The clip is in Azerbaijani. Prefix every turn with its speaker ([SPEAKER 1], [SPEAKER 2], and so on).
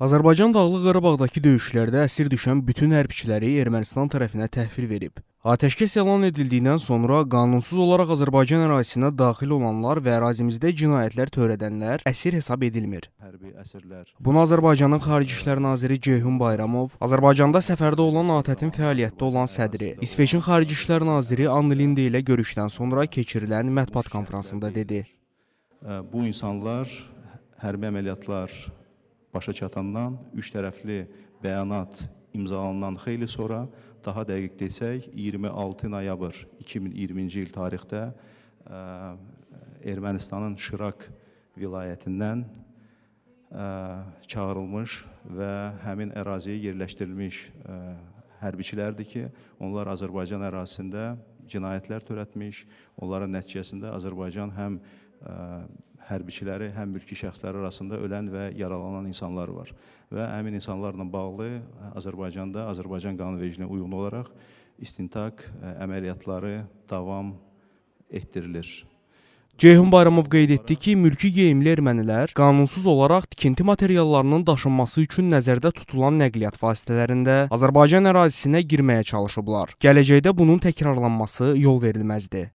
[SPEAKER 1] Azərbaycan Dağlıq Qarabağdakı döyüşlərdə əsir düşən bütün hərbçiləri Ermənistan tərəfinə təhvil verib. Atəşkəs elan edildiyindən sonra qanunsuz olaraq Azərbaycan ərazisinə daxil olanlar və ərazimizdə cinayətlər törədənlər əsir hesab edilmir. Hərbi əsirlər. Bunu Azərbaycanın Xarici İşlər naziri Ceyhun Bayramov, Azərbaycanda səfərdə olan ATƏT-in fəaliyyətdə olan sədri, İsveçin Xarici İşlər naziri Ann Linde ilə görüşdən sonra keçirilən mətbuat konfransında dedi.
[SPEAKER 2] Bu insanlar hərbi əməliyyatlar başa çatandan üç tərəfli bəyanat imzalanan xeyli sonra, daha dəqiq desək, 26 noyabr 2020-ci il tarixdə ə, Ermənistanın Şirak vilayətindən ə, çağırılmış və həmin əraziyə yerləşdirilmiş ə, hərbiçilərdir ki, onlar Azərbaycan ərazisində cinayətlər törətmiş, onların nəticəsində Azərbaycan həm ə, hərbiçiləri, həm mülki şəxsləri arasında ölən və yaralanan insanlar var. Və həmin insanlarla bağlı Azərbaycanda Azərbaycan qanunvericiliyinə uyğun olaraq istintaq əməliyyatları davam etdirilir.
[SPEAKER 1] Ceyhun Bayramov qeyd etdi ki, mülki geyimli ermənilər qanunsuz olaraq tikinti materiallarının daşınması üçün nəzərdə tutulan nəqliyyat vasitələrində Azərbaycan ərazisinə girməyə çalışıblar. Gələcəkdə bunun təkrarlanması yol verilməzdi.